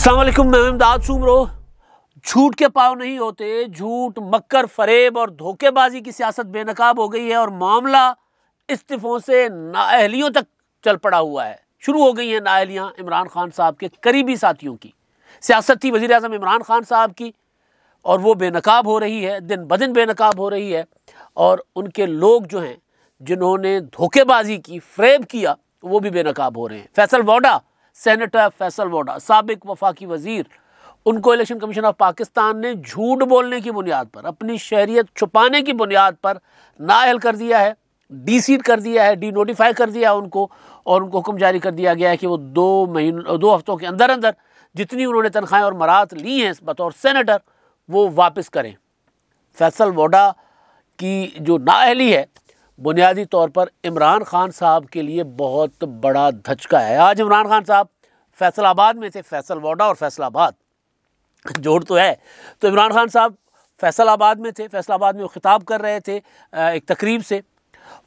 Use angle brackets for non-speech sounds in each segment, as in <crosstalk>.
असलम मैं इमदाद सुमरो झूठ के पाव नहीं होते झूठ मक्कर फरेब और धोखेबाजी की सियासत बेनकाब हो गई है और मामला इस्तीफ़ों से नाअहलियों तक चल पड़ा हुआ है शुरू हो गई हैं नाअहलियाँ इमरान खान साहब के करीबी साथियों की सियासत थी वज़ी अजम इमरान खान साहब की और वो बेनकाब हो रही है दिन ब दिन बेनकाब हो रही है और उनके लोग जो हैं जिन्होंने धोखेबाजी की फ्रेब किया वो भी बेनकाब हो रहे हैं फैसल वाडा सेनेटर फैसल वोडा सबक वफाकी वजीर उनको इलेक्शन कमीशन ऑफ पाकिस्तान ने झूठ बोलने की बुनियाद पर अपनी शहरीत छुपाने की बुनियाद पर नाअहल कर दिया है डी सीट कर दिया है डी नोटिफाई कर दिया है उनको और उनको हुक्म जारी कर दिया गया है कि वो दो महीनों दो हफ्तों के अंदर अंदर जितनी उन्होंने तनख्वाहें और मराहत ली हैं बतौर सेनेटर वो वापस करें फैसल वोडा की जो नाअहली है बुनियादी तौर पर इमरान खान साहब के लिए बहुत बड़ा धचका है आज इमरान खान साहब फैसलाबाद में थे फैसल वोडा और फैसलाबाद जोड़ तो है तो इमरान खान साहब फैसलाबाद में थे फैसलाबाद में वो खिताब कर रहे थे एक तकरीब से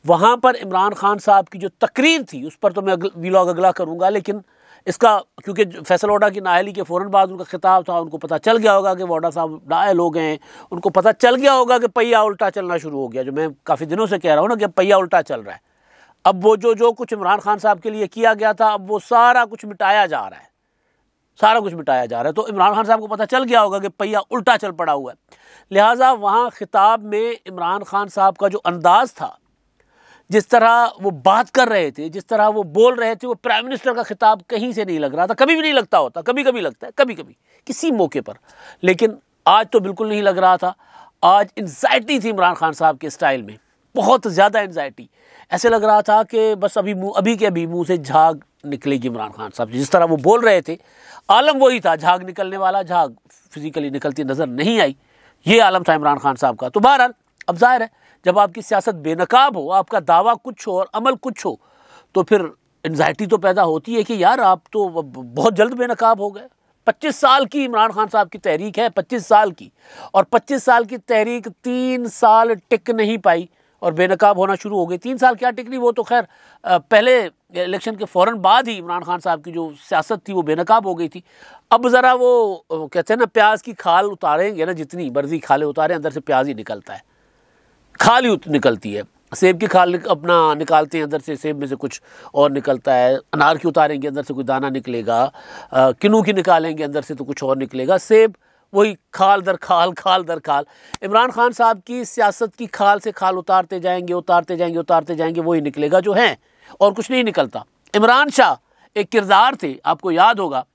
वहाँ पर इमरान खान साहब की जो तकरीर थी उस पर तो मैं वीलॉग अगला करूँगा लेकिन इसका क्योंकि फैसल ओडा की नाहली के फ़ौर बाद उनका खिताब था उनको पता चल गया होगा कि वोडा साहब नाहल हो गए हैं उनको पता चल गया होगा कि पहिया उल्टा चलना शुरू हो गया जो मैं काफ़ी दिनों से कह रहा हूँ ना कि पहिया उल्टा चल रहा है अब वो जो जो कुछ इमरान खान साहब के लिए किया गया था अब वो सारा कुछ मिटाया जा रहा है सारा कुछ मिटाया जा रहा है तो इमरान खान साहब को पता चल गया होगा कि पहिया उल्टा चल पड़ा हुआ है लिहाजा वहाँ खिताब में इमरान खान साहब का जो अंदाज़ था जिस तरह वो बात कर रहे थे जिस तरह वो बोल रहे थे वो प्राइम मिनिस्टर का खिताब कहीं से नहीं लग रहा था कभी भी नहीं लगता होता कभी कभी लगता है कभी कभी किसी मौके पर लेकिन आज तो बिल्कुल नहीं लग रहा था आज एनजाइटी थी इमरान खान साहब के स्टाइल में बहुत ज़्यादा एनजाइटी ऐसे लग रहा था कि बस अभी मुँह अभी के अभी मुँह से झाग निकलेगी इमरान खान साहब जिस तरह वो बोल रहे थे आलम वही था झाग निकलने वाला झाग फिजिकली निकलती नज़र नहीं आई ये आलम था इमरान खान साहब का तो बहरहाल अब जाहिर है जब आपकी सियासत बेनकाब हो आपका दावा कुछ हो और अमल कुछ हो तो फिर एनजाइटी तो पैदा होती है कि यार आप तो बहुत जल्द बेनकाब हो गए पच्चीस साल की इमरान खान साहब की तहरीक है पच्चीस साल की और पच्चीस साल की तहरीक तीन साल टिक नहीं पाई और बेनकाब होना शुरू हो गई तीन साल क्या टिक नहीं वो तो खैर पहले इलेक्शन के फ़ौर बाद ही इमरान खान साहब की जो सियासत थी वो बेनकाब हो गई थी अब ज़रा वो कहते हैं ना प्याज की खाल उतारेंगे ना जितनी मर्जी खाले उतारें अंदर से प्याज ही निकलता है खाली निकलती है सेब की खाल अपना निकालते हैं अंदर से सेब में से कुछ और निकलता है अनार की उतारेंगे अंदर से कुछ दाना निकलेगा किनू की निकालेंगे अंदर से तो कुछ और निकलेगा सेब वही खाल दर खाल खाल दर खाल इमरान खान साहब की सियासत की खाल से खाल उतारते जाएंगे उतारते जाएंगे उतारते जाएंगे वही निकलेगा जो हैं और कुछ नहीं निकलता इमरान शाह एक किरदार थे आपको याद होगा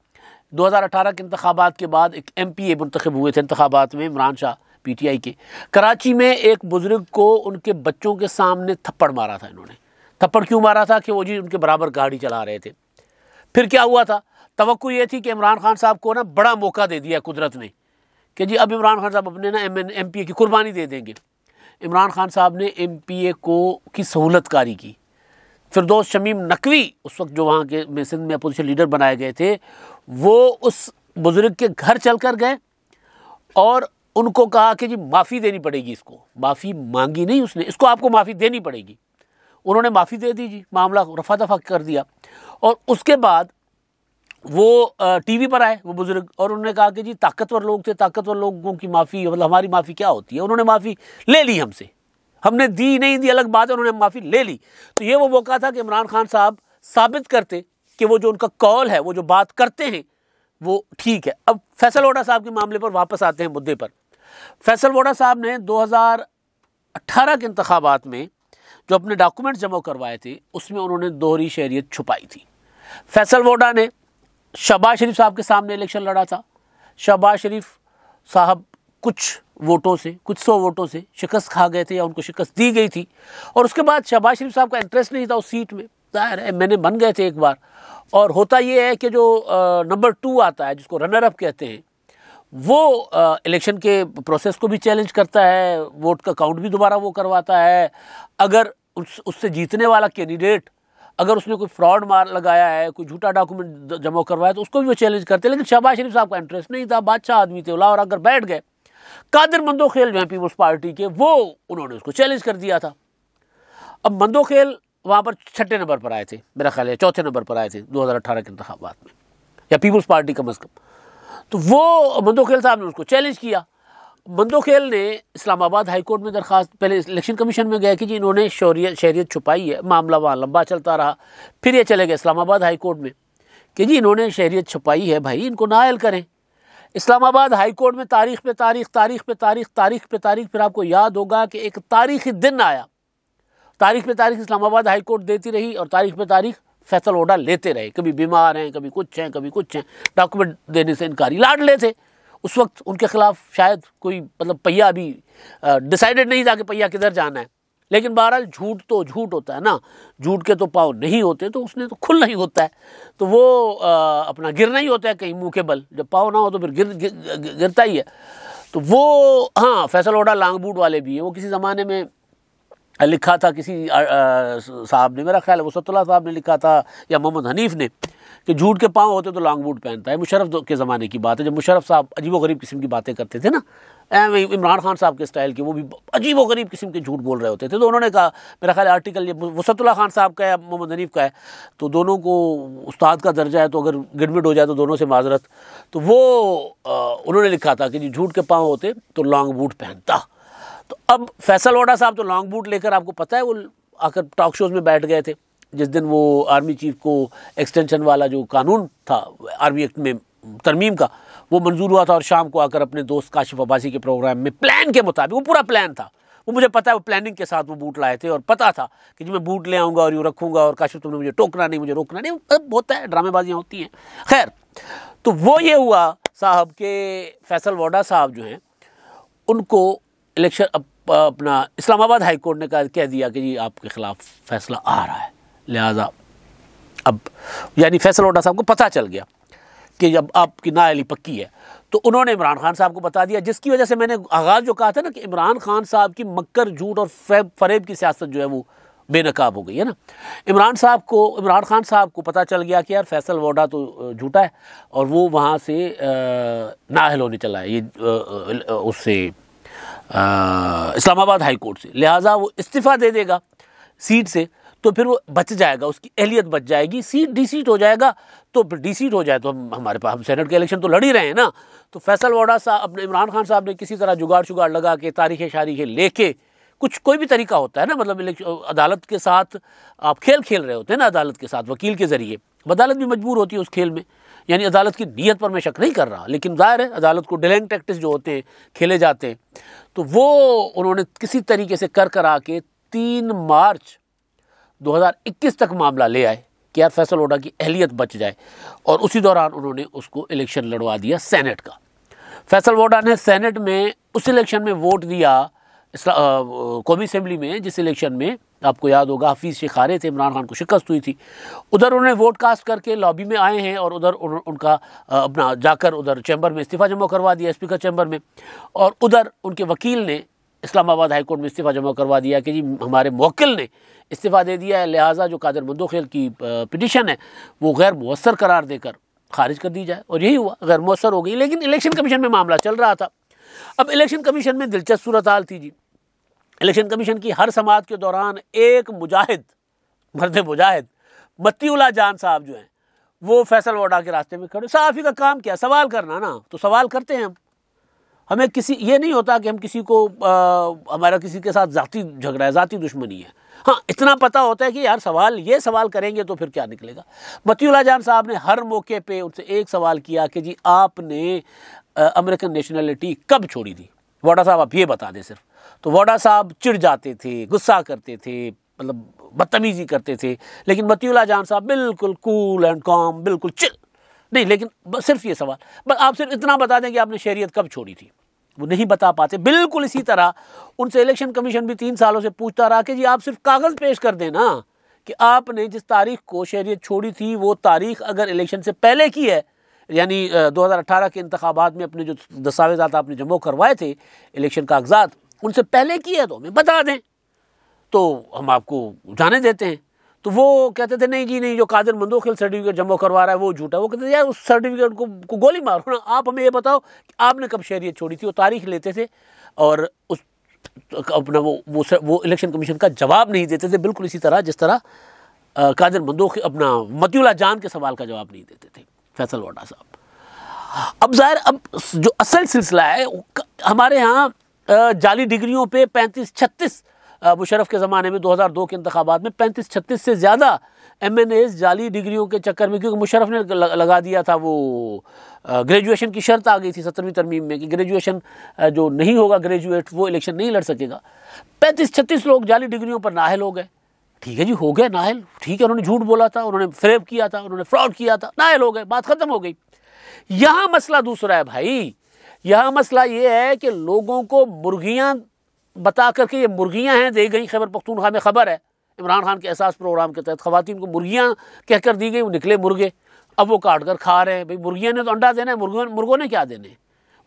2018 के इंतबात के बाद एक एम पी ए मुंतखब हुए थे इंतबात में इमरान शाह पीटीआई के कराची में एक बुज़ुर्ग को उनके बच्चों के सामने थप्पड़ मारा था इन्होंने थप्पड़ क्यों मारा था कि वो जी उनके बराबर गाड़ी चला रहे थे फिर क्या हुआ था तो ये थी कि इमरान खान साहब को ना बड़ा मौका दे दिया कुदरत ने कि जी अब इमरान खान साहब अपने ना M N M P A की कुर्बानी दे देंगे इमरान खान साहब ने एम पी ए को की सहूलतकारी की फिर फिरदौस शमीम नकवी उस वक्त जो वहाँ के में सिंध में अपोजिशन लीडर बनाए गए थे वो उस बुज़ुर्ग के घर चल कर गए और उनको कहा कि जी माफ़ी देनी पड़ेगी इसको माफ़ी मांगी नहीं उसने इसको आपको माफ़ी देनी पड़ेगी उन्होंने माफ़ी दे दी जी मामला रफा दफा कर दिया और उसके बाद वो टीवी पर आए वो बुज़ुर्ग और उन्होंने कहा कि जी ताकतवर लोग थे ताकतवर लोगों की माफ़ी मतलब हमारी माफ़ी क्या होती है उन्होंने माफ़ी ले ली हमसे हमने दी नहीं दी अलग बात है उन्होंने माफ़ी ले ली तो ये वो मौका था कि इमरान खान साहब साबित करते कि वो जो उनका कॉल है वो जो बात करते हैं वो ठीक है अब फैसल ओडा साहब के मामले पर वापस आते हैं मुद्दे पर फैसल वोडा साहब ने 2018 के इंतबात में जो अपने डॉक्यूमेंट जमा करवाए थे उसमें उन्होंने दोहरी शहरीत छुपाई थी फैसल वोडा ने शहबाज शरीफ साहब के सामने इलेक्शन लड़ा था शहबाज शरीफ साहब कुछ वोटों से कुछ सौ वोटों से शिकस्त खा गए थे या उनको शिकस्त दी गई थी और उसके बाद शहबाज शरीफ साहब का इंटरेस्ट नहीं था उस सीट में जाहिर है मैंने बन गए थे एक बार और होता ये है कि जो नंबर टू आता है जिसको रनर अप कहते हैं वो इलेक्शन के प्रोसेस को भी चैलेंज करता है वोट का काउंट भी दोबारा वो करवाता है अगर उस उससे जीतने वाला कैंडिडेट अगर उसने कोई फ्रॉड मार लगाया है कोई झूठा डॉक्यूमेंट जमा करवाया तो उसको भी वो चैलेंज करते हैं लेकिन शहबाज शरीफ साहब का इंटरेस्ट नहीं था बादशाह आदमी थे और अगर बैठ गए कादिर मंदो खेल जो है पीपल्स पार्टी के वो उन्होंने उसको चैलेंज कर दिया था अब मंदो खेल वहाँ पर छठे नंबर पर आए थे मेरा ख्याल है चौथे नंबर पर आए थे अठारह के इंतबात में या पीपल्स पार्टी कम अज़ कम तो वो मंदोखेल साहब ने उसको चैलेंज किया मंदोखेल ने इस्लामाबाद हाई कोर्ट में दरखास्त पहले इलेक्शन कमीशन में गया कि जी इन्होंने शौरियत शहरीत छुपाई है मामला वहाँ लंबा चलता रहा फिर ये चले गए इस्लामाबाद हाई कोर्ट में कि जी इन्होंने शहरीत छुपाई है भाई इनको नायल करें इस्लामाबाद हाई कोर्ट में तारीख पे तारीख तारीख पे तारीख तारीख पे तारीख फिर आपको याद होगा कि एक तारीखी दिन आया तारीख पे तारीख इस्लामाबाद हाई कोर्ट देती रही और तारीख पे तारीख फैसल ओडा लेते रहे कभी बीमार हैं कभी कुछ हैं कभी कुछ हैं डॉक्यूमेंट देने से इनकारी लाडले थे उस वक्त उनके ख़िलाफ़ शायद कोई मतलब पहिया अभी डिसाइडेड नहीं था कि पहिया किधर जाना है लेकिन बहरहाल झूठ तो झूठ होता है ना झूठ के तो पाँव नहीं होते तो उसने तो खुल नहीं होता है तो वो आ, अपना गिर नहीं होता है कहीं मुँह के बल जब पाँव ना हो तो फिर गिर, गिर गिरता ही है तो वो हाँ फैसल ओडा लांग बूट वाले भी हैं वो किसी ज़माने में लिखा था किसी साहब ने मेरा ख्याल है वसतुल्ला साहब ने लिखा था या मोहम्मद हनीफ ने कि झूठ के पाँव होते तो लॉन्ग बूट पहनता है मुशरफ के ज़माने की बात है जब मुशरफ साहब अजीब गरीब किस्म की बातें करते थे ना इमरान खान साहब के स्टाइल के वो भी अजीब गरीब किस्म के झूठ बोल रहे होते थे तो उन्होंने कहा मेरा ख्याल आर्टिकल ये वसतुल्ला खान साहब का है मोहम्मद हनीफ का है तो दोनों को उस्ताद का दर्जा है तो अगर गिडमिट हो जाए तो दोनों से माजरत तो वो उन्होंने लिखा था कि जी झूठ के पाँव होते तो लॉन्ग बूट पहनता तो अब फैसल वोडा साहब तो लॉन्ग बूट लेकर आपको पता है वो आकर टॉक शोज में बैठ गए थे जिस दिन वो आर्मी चीफ को एक्सटेंशन वाला जो कानून था आर्मी एक्ट में तरमीम का वो मंजूर हुआ था और शाम को आकर अपने दोस्त काशिफ अब्बासी के प्रोग्राम में प्लान के मुताबिक वो पूरा प्लान था वो मुझे पता है वो प्लानिंग के साथ वो बूट लाए थे और पता था कि जी मैं बूट ले आऊँगा और यूँ रखूँगा और काशिफ तुमने मुझे टोकना नहीं मुझे रोकना नहीं अब होता है ड्रामेबाजियाँ होती हैं खैर तो वो ये हुआ साहब के फैसल वोडा साहब जो हैं उनको इलेक्शन अपना इस्लामाबाद हाई कोर्ट ने कह दिया कि जी आपके ख़िलाफ़ फैसला आ रहा है लिहाजा अब यानी फैसल उठा साहब को पता चल गया कि जब आपकी नाअली पक्की है तो उन्होंने इमरान खान साहब को बता दिया जिसकी वजह से मैंने आगाज़ जो कहा था ना कि इमरान खान साहब की मक्कर झूठ और फैब फरेब की सियासत जो है वो बेनकाब हो गई है ना इमरान साहब को इमरान खान साहब को पता चल गया कि यार फैसल वोडा तो झूठा है और वो वहाँ से नाहल होने चला है ये उससे इस्लामाबाद हाई कोर्ट से लिहाजा वो इस्तीफ़ा दे देगा सीट से तो फिर वो बच जाएगा उसकी अहलियत बच जाएगी सीट डी सीट हो जाएगा तो डी सीट हो जाए तो हम हमारे पास हम सेनेट के इलेक्शन तो लड़ ही रहे हैं ना तो फैसल वोडा साहब अपने इमरान खान साहब ने किसी तरह जुगाड़ शुगाड़ लगा के तारीख़ें शारीखें लेके कुछ कोई भी तरीका होता है ना मतलब अदालत के साथ आप खेल खेल रहे होते हैं ना अदालत के साथ वकील के ज़रिए अदालत भी मजबूर होती है उस खेल में यानी अदालत की नीयत पर मैं शक नहीं कर रहा लेकिन जाहिर है अदालत को डिलेंग प्रैक्टिस जो होते हैं खेले जाते हैं तो वो उन्होंने किसी तरीके से कर कर आके तीन मार्च 2021 तक मामला ले आए कि यार फैसल ओडा की अहलियत बच जाए और उसी दौरान उन्होंने उसको इलेक्शन लड़वा दिया सैनेट का फैसल वोडा ने सैनेट में उस इलेक्शन में वोट दिया कौमी असम्बली में जिस इलेक्शन में आपको याद होगा हफीज़ शेख आ रहे थे इमरान खान को शिकस्त हुई थी उधर उन्होंने वोट कास्ट करके लॉबी में आए हैं और उधर उन, उनका अपना जाकर उधर चैम्बर में इस्तीफ़ा जमा करवा दिया स्पीकर चैम्बर में और उधर उनके वकील ने इस्लामाबाद हाईकोर्ट में इस्तीफ़ा जमा करवा दिया कि जी हमारे मोकिल ने इस्तीफ़ा दे दिया है लिहाजा जो कादर मंदोखेल की पिटिशन है वो गैर मवसर करार देकर खारिज कर दी जाए और यही हुआ गैर मवसर हो गई लेकिन इलेक्शन कमीशन में मामला चल रहा था अब इलेक्शन कमीशन में दिलचस्प सूरत हाल थी जी इलेक्शन कमीशन की हर समात के दौरान एक मुजाहिद मर्द मुजाहिद मतीउल्ला जान साहब जो हैं वो फैसल वोडा के रास्ते में खड़े साफ़ी का काम क्या सवाल करना ना तो सवाल करते हैं हम हमें किसी ये नहीं होता कि हम किसी को आ, हमारा किसी के साथ ज़ाती झगड़ा है ज़ाती दुश्मनी है हाँ इतना पता होता है कि यार सवाल ये सवाल करेंगे तो फिर क्या निकलेगा मतीउल्ला जान साहब ने हर मौके पे उनसे एक सवाल किया कि जी आपने अमेरिकन नेशनलिटी कब छोड़ी थी वाडा साहब आप ये बता दें सिर्फ तो वाडा साहब चिढ़ जाते थे गुस्सा करते थे मतलब बदतमीजी करते थे लेकिन मतियला जान साहब बिल्कुल कूल एंड कॉम बिल्कुल चिल नहीं लेकिन सिर्फ ये सवाल बस आप सिर्फ इतना बता दें कि आपने शहरीत कब छोड़ी थी वो नहीं बता पाते बिल्कुल इसी तरह उनसे इलेक्शन कमीशन भी तीन सालों से पूछता रहा कि जी आप सिर्फ कागज़ पेश कर देना कि आपने जिस तारीख को शहरीत छोड़ी थी वो तारीख अगर इलेक्शन से पहले की है यानी 2018 के इंतबात में अपने जो दस्तावेज़ा आपने जमा करवाए थे इलेक्शन कागजात उनसे पहले की है तो हमें बता दें तो हम आपको जाने देते हैं तो वो कहते थे नहीं जी नहीं जो कादिर मंदोखिल सर्टिफिकेट जमा करवा रहा है वो झूठा वो कहते थे यार उस सर्टिफिकेट को, को गोली मारो ना आप हमें ये बताओ कि आपने कब शहरीत छोड़ी थी वो तारीख लेते थे और उस अपना वो वो वो इलेक्शन कमीशन का जवाब नहीं देते थे बिल्कुल इसी तरह जिस तरह कादिर मंदोखिल अपना मतियला जान के सवाल का जवाब नहीं देते थे फैसल वाडा साहब अब जाहिर अब जो असल सिलसिला है हमारे यहाँ जाली डिग्रियों पे 35 छत्तीस मुशरफ के ज़माने में 2002 के इंतबात में 35 छत्तीस से ज़्यादा एम एन एज जाली डिग्रियों के चक्कर में क्योंकि मुशरफ ने लगा दिया था वो ग्रेजुएशन की शर्त आ गई थी सत्रहवीं तरमीम में कि ग्रेजुएशन जो नहीं होगा ग्रेजुएट वो इलेक्शन नहीं लड़ सकेगा पैंतीस छत्तीस लोग जाली डिग्रियों पर नाहल हो गए ठीक है जी हो गया नाहल ठीक है उन्होंने झूठ बोला था उन्होंने फ्रेब किया था उन्होंने फ्रॉड किया था नाहल हो गए बात ख़त्म हो गई यहाँ मसला दूसरा है भाई यहाँ मसला ये है कि लोगों को मुर्गियाँ बता करके ये मुर्गियाँ हैं दी गई खैबर पख्तूनखा में खबर है इमरान खान के एहसास प्रोग्राम के तहत खातन को मुर्गियाँ कहकर दी गई वो निकले मुर्गे अब वो काट कर खा रहे हैं भाई मुर्गियों ने तो अंडा देना है मुर्गों मुर्गों ने क्या देने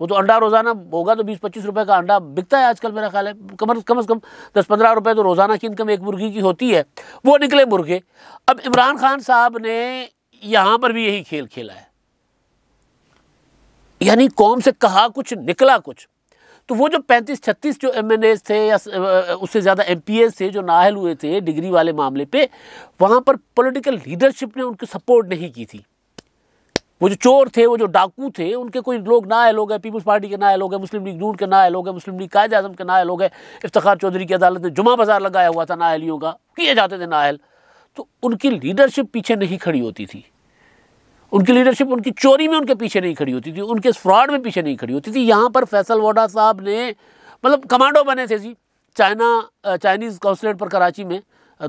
वो तो अंडा रोज़ाना होगा तो बीस पच्चीस रुपए का अंडा बिकता है आजकल मेरा ख्याल है कम कम से कम दस पंद्रह रुपये तो रोज़ाना की इनकम एक मुर्गी की होती है वो निकले मुर्गे अब इमरान खान साहब ने यहाँ पर भी यही खेल खेला है यानी कौम से कहा कुछ निकला कुछ तो वो जो पैंतीस छत्तीस जो एम थे या उससे ज़्यादा एम थे जो नाहल हुए थे डिग्री वाले मामले पे वहां पर पोलिटिकल लीडरशिप ने उनकी सपोर्ट नहीं की थी वो जो चोर थे वो जो डाकू थे उनके कोई लोग ना आए लोग हैं पीपल्स पार्टी के ना आए लोग हैं मुस्लिम लीग नून के ना आए लोग हैं मुस्लिम लीग कायद आजम के ना आए लोग हैं इफ्तार चौधरी की अदालत ने जुमा बाजार लगाया हुआ था नाहलियों का किए जाते थे नाहल तो उनकी लीडरशिप पीछे नहीं खड़ी होती थी उनकी लीडरशिप उनकी चोरी में उनके पीछे नहीं खड़ी होती थी उनके फ्रॉड में पीछे नहीं खड़ी होती थी यहाँ पर फैसल वोडा साहब ने मतलब कमांडो बने थे जी चाइना चाइनीज़ कौंसलेट पर कराची में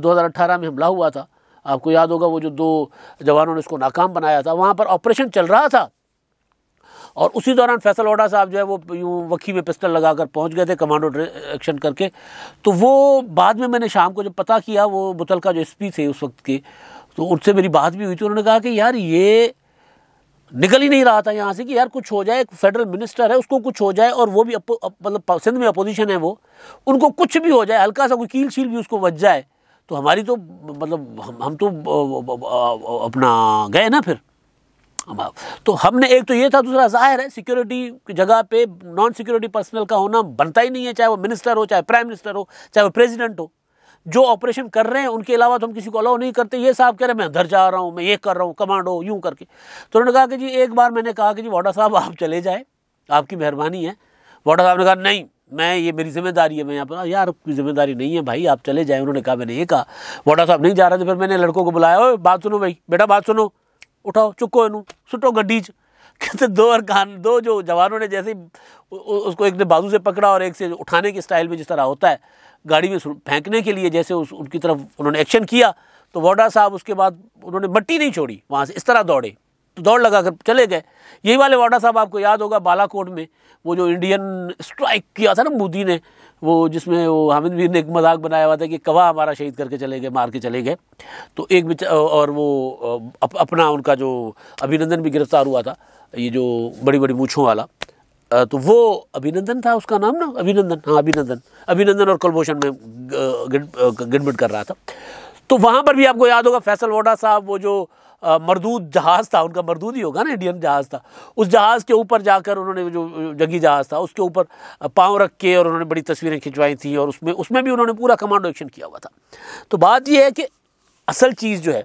2018 में हमला हुआ था आपको याद होगा वो जो दो जवानों ने उसको नाकाम बनाया था वहाँ पर ऑपरेशन चल रहा था और उसी दौरान फैसल ओडा साहब जो है वो यूँ वकी में पिस्टल लगा कर पहुँच गए थे कमांडो एक्शन करके तो वो बाद में मैंने शाम को जब पता किया वो बुतल का जो एस थे उस वक्त के तो उनसे मेरी बात भी हुई थी उन्होंने कहा कि यार ये निकल ही नहीं रहा था यहाँ से कि यार कुछ हो जाए एक फेडरल मिनिस्टर है उसको कुछ हो जाए और वो भी मतलब सिंध में अपोजिशन है वो उनको कुछ भी हो जाए हल्का सा कोई कील शील भी उसको बच जाए तो हमारी तो मतलब हम, हम तो अपना गए ना फिर तो हमने एक तो ये था दूसरा जाहिर है सिक्योरिटी की जगह पे नॉन सिक्योरिटी पर्सनल का होना बनता ही नहीं है चाहे वो मिनिस्टर हो चाहे प्राइम मिनिस्टर हो चाहे वो प्रेसिडेंट हो जो ऑपरेशन कर रहे हैं उनके अलावा तो हम किसी को अलाउ नहीं करते ये साहब कह रहे हैं मैं अंदर जा रहा हूँ मैं ये कर रहा हूँ कमांडो यूँ करके तो उन्होंने कहा कि जी एक बार मैंने कहा कि जी वाडा साहब आप चले जाए आपकी मेहरबानी है वाडा साहब ने कहा नहीं मैं ये मेरी जिम्मेदारी है मैं यहाँ पर हाँ यार आपकी जिम्मेदारी नहीं है भाई आप चले जाएँ उन्होंने कहा मैंने ये कहा वोटा साहब नहीं जा रहे थे फिर मैंने लड़कों को बुलाया ओए बात सुनो भाई बेटा बात सुनो उठाओ चुको इनू सुटो गड्डी <laughs> कहते दो और कान दो जो जवानों ने जैसे उसको एक ने बाजू से पकड़ा और एक से उठाने के स्टाइल में जिस तरह होता है गाड़ी में फेंकने के लिए जैसे उस उनकी तरफ उन्होंने एक्शन किया तो वोडा साहब उसके बाद उन्होंने मट्टी नहीं छोड़ी वहाँ से इस तरह दौड़े दौड़ लगा कर चले गए यही वाले वाडा साहब आपको याद होगा बालाकोट में वो जो इंडियन स्ट्राइक किया था ना मोदी ने वो जिसमें वो हामिद मीर ने एक मजाक बनाया हुआ था कि कवा हमारा शहीद करके चले गए मार के चले गए तो एक और वो अप, अपना उनका जो अभिनंदन भी गिरफ्तार हुआ था ये जो बड़ी बड़ी मूछों वाला तो वो अभिनंदन था उसका नाम ना अभिनंदन हाँ अभिनंदन अभिनंदन और कुलभूषण में गिड़मिट कर रहा था तो वहाँ पर भी आपको याद होगा फैसल वोडा साहब वो जो मरदूद जहाज़ था उनका मरदूद ही होगा ना इंडियन जहाज़ था उस जहाज़ के ऊपर जाकर उन्होंने जो जंगी जहाज़ था उसके ऊपर पाँव रख के और उन्होंने बड़ी तस्वीरें खिंचवाई थी और उसमें उसमें भी उन्होंने पूरा कमांडो एक्शन किया हुआ था तो बात यह है कि असल चीज़ जो है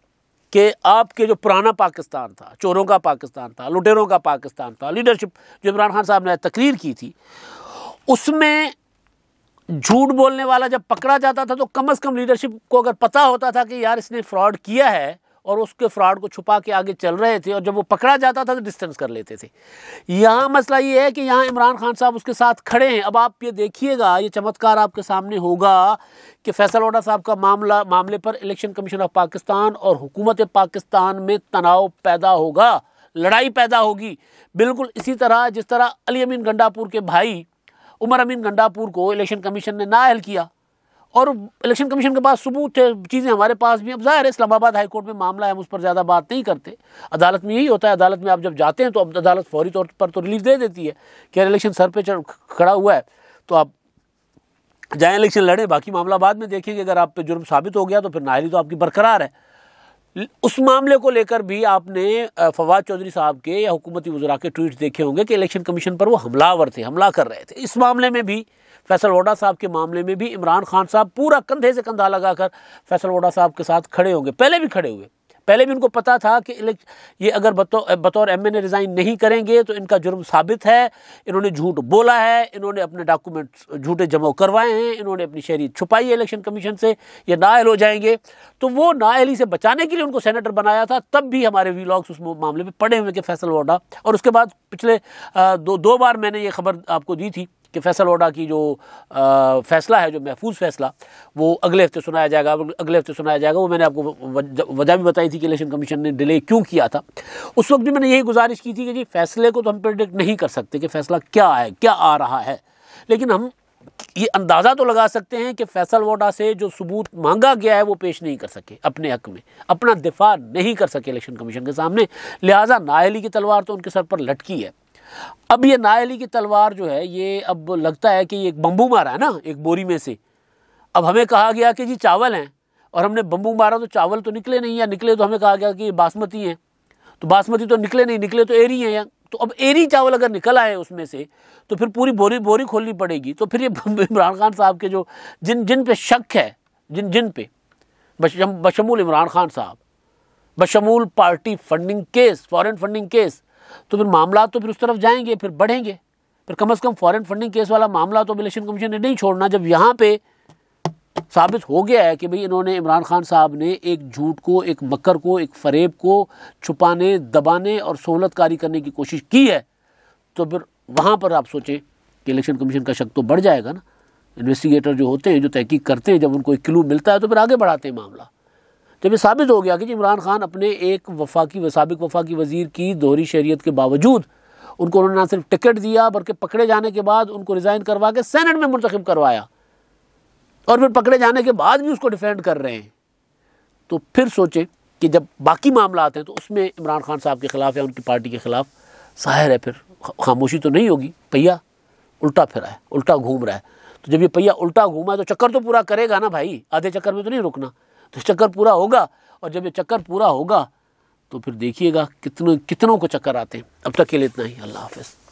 कि आपके जो पुराना पाकिस्तान था चोरों का पाकिस्तान था लुटेरों का पाकिस्तान था लीडरशिप जो इमरान खान साहब ने तकरीर की थी उसमें झूठ बोलने वाला जब पकड़ा जाता था तो कम अज़ कम लीडरशिप को अगर पता होता था कि यार इसने फ्रॉड किया है और उसके फ्रॉड को छुपा के आगे चल रहे थे और जब वो पकड़ा जाता था तो डिस्टेंस कर लेते थे यहाँ मसला ये है कि यहाँ इमरान खान साहब उसके साथ खड़े हैं अब आप ये देखिएगा ये चमत्कार आपके सामने होगा कि फैसल वाडा साहब का मामला मामले पर इलेक्शन कमीशन ऑफ पाकिस्तान और हुकूमत पाकिस्तान में तनाव पैदा होगा लड़ाई पैदा होगी बिल्कुल इसी तरह जिस तरह अली अमीन गंडापुर के भाई उमर अमीन गंडापुर को इलेक्शन कमीशन ने नाअहल किया और इलेक्शन कमीशन के पास सबूत थे चीज़ें हमारे पास भी अब जाहिर है इस्लामाबाद हाई कोर्ट में मामला है हम उस पर ज़्यादा बात नहीं करते अदालत में यही होता है अदालत में आप जब जाते हैं तो अब अदालत फौरी तौर पर तो रिलीफ दे देती है कि यार इलेक्शन सर पे खड़ा हुआ है तो आप जाएँ इलेक्शन लड़ें बाकी मामला बाद में देखेंगे अगर आप पे जुर्म साबित हो गया तो फिर नाहली तो आपकी बरकरार है उस मामले को लेकर भी आपने फवाद चौधरी साहब के या हुकूमती वजरा के ट्वीट देखे होंगे कि इलेक्शन कमीशन पर वो हमलावर थे हमला कर रहे थे इस मामले में भी फैसल वोडा साहब के मामले में भी इमरान खान साहब पूरा कंधे से कंधा लगाकर फैसल वोडा साहब के साथ खड़े होंगे पहले भी खड़े हुए पहले भी उनको पता था कि ये अगर बतौर बतौर एम एन रिज़ाइन नहीं करेंगे तो इनका जुर्म साबित है इन्होंने झूठ बोला है इन्होंने अपने डॉक्यूमेंट्स झूठे जमा करवाए हैं इन्होंने अपनी शहरी छुपाई है इलेक्शन कमीशन से ये नायल हो जाएंगे तो वो नाअहली से बचाने के लिए उनको सेनेटर बनाया था तब भी हमारे वीलॉग्स उस मामले में पड़े हुए कि फैसल वोडा और उसके बाद पिछले दो दो बार मैंने ये खबर आपको दी थी कि फैसल ओडा की जो आ, फैसला है जो महफूज फैसला वो अगले हफ्ते सुनाया जाएगा अगले हफ्ते सुनाया जाएगा वो मैंने आपको वजह भी बताई थी कि इलेक्शन कमीशन ने डिले क्यों किया था उस वक्त भी मैंने यही गुजारिश की थी कि जी फैसले को तो हम प्रडिक्ट नहीं कर सकते कि फैसला क्या है क्या आ रहा है लेकिन हम ये अंदाज़ा तो लगा सकते हैं कि फैसल वोडा से जो सबूत मांगा गया है वो पेश नहीं कर सके अपने हक में अपना दिफा नहीं कर सके इलेक्शन कमीशन के सामने लिहाजा नाहली की तलवार तो उनके सर पर लटकी है अब ये नायली की तलवार जो है ये अब लगता है कि एक बम्बू मारा है ना एक बोरी में से अब हमें कहा गया कि जी चावल हैं और हमने बम्बू मारा तो चावल तो निकले नहीं या निकले तो हमें कहा गया कि बासमती हैं तो बासमती तो निकले नहीं निकले तो एरी हैं या तो अब एरी चावल अगर निकल आए उसमें से तो फिर पूरी बोरी बोरी खोलनी पड़ेगी तो फिर ये <laughs> इमरान खान साहब के जो जिन जिन पे शक है जिन जिन पे बशमूल इमरान खान साहब बशमूल party funding case foreign funding case तो फिर मामला तो फिर उस तरफ जाएंगे फिर बढ़ेंगे फिर कम अज़ कम फॉरेन फंडिंग केस वाला मामला तो इलेक्शन कमीशन ने नहीं छोड़ना जब यहाँ पे साबित हो गया है कि भाई इन्होंने इमरान खान साहब ने एक झूठ को एक मकर को एक फरेब को छुपाने दबाने और सहूलतकारी करने की कोशिश की है तो फिर वहाँ पर आप सोचें कि इलेक्शन कमीशन का शक तो बढ़ जाएगा ना इन्वेस्टिगेटर जो होते हैं जो तहकीक करते हैं जब उनको एक क्लू मिलता है तो फिर आगे बढ़ाते हैं मामला जब यह साबित हो गया कि इमरान खान अपने एक वफाकी सबक वफाकी वजीर की दोहरी शहरीत के बावजूद उनको उन्होंने ना सिर्फ टिकट दिया बल्कि पकड़े जाने के बाद उनको रिज़ाइन करवा के सैनट में मुंतखब करवाया और फिर पकड़े जाने के बाद भी उसको डिफेंड कर रहे हैं तो फिर सोचें कि जब बाकी मामला आते हैं तो उसमें इमरान खान साहब के ख़िलाफ़ या उनकी पार्टी के ख़िलाफ़ साहिर है फिर खामोशी तो नहीं होगी पहिया उल्टा फिरा है उल्टा घूम रहा है तो जब ये पहिया उल्टा घूमा है तो चक्कर तो पूरा करेगा ना भाई आधे चक्कर में तो नहीं रुकना तो चक्कर पूरा होगा और जब ये चक्कर पूरा होगा तो फिर देखिएगा कितने कितनों को चक्कर आते हैं अब तक के लिए इतना ही अल्लाह हाफिज़